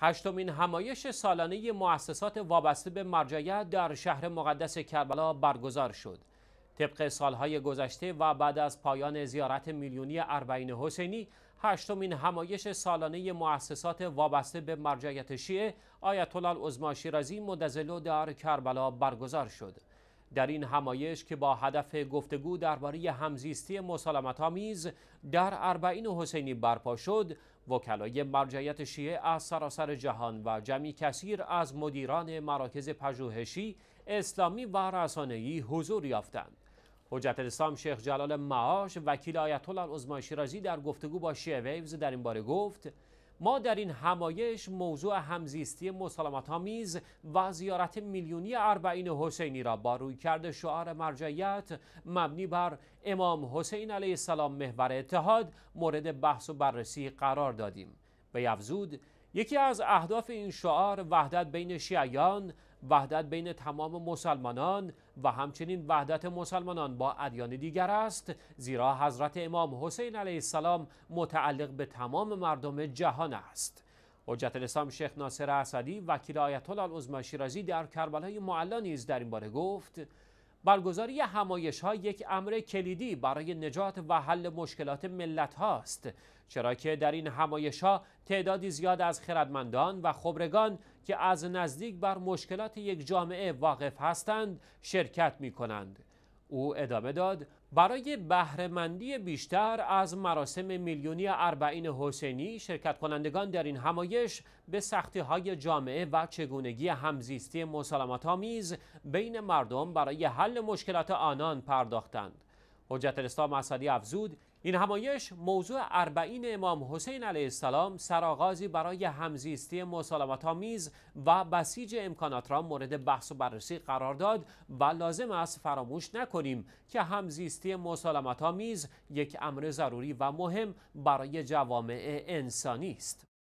هشتمین همایش سالانه مؤسسات وابسته به مرجعیت در شهر مقدس کربلا برگزار شد. طبق سالهای گذشته و بعد از پایان زیارت میلیونی اربعین حسینی، هشتمین همایش سالانه مؤسسات وابسته به مرجعیت شیعه آیت الله عظما شیرازی مدزلو در کربلا برگزار شد. در این همایش که با هدف گفتگو درباره همزیستی مسالمت‌آمیز در اربعین حسینی برپا شد، وکلای مرجعیت شیعه از سراسر جهان و جمعی کثیر از مدیران مراکز پژوهشی اسلامی و رسانه‌ای حضور یافتند حجت الاسلام شیخ جلال معاش وکیل آیت الله شیرازی در گفتگو با شیعه ویوز در این باره گفت ما در این همایش موضوع همزیستی مسالمت آمیز و زیارت میلیونی اربعین حسینی را با روی کرده شعار مرجعیت مبنی بر امام حسین علیه السلام محور اتحاد مورد بحث و بررسی قرار دادیم. به یفزود یکی از اهداف این شعار وحدت بین شیعیان وحدت بین تمام مسلمانان و همچنین وحدت مسلمانان با ادیان دیگر است زیرا حضرت امام حسین علیه السلام متعلق به تمام مردم جهان است حجت الاسلام شیخ ناصر اسدی وکیل آیت الله العظمی شیرازی در کربلای معلا نیز در این باره گفت برگزاری همایش ها یک امر کلیدی برای نجات و حل مشکلات ملت هاست چرا که در این همایش ها تعدادی زیاد از خردمندان و خبرگان که از نزدیک بر مشکلات یک جامعه واقف هستند شرکت می کنند. او ادامه داد برای بهرهمندی بیشتر از مراسم میلیونی اربعین حسینی شرکت کنندگان در این همایش به سختی های جامعه و چگونگی همزیستی مسالمت آمیز بین مردم برای حل مشکلات آنان پرداختند. حجت الاسلام اسدی افزود این همایش موضوع اربعین امام حسین علیه السلام سرآغازی برای همزیستی مسالمت آمیز و بسیج امکانات را مورد بحث و بررسی قرار داد و لازم است فراموش نکنیم که همزیستی مسالمت آمیز یک امر ضروری و مهم برای جوامع انسانی است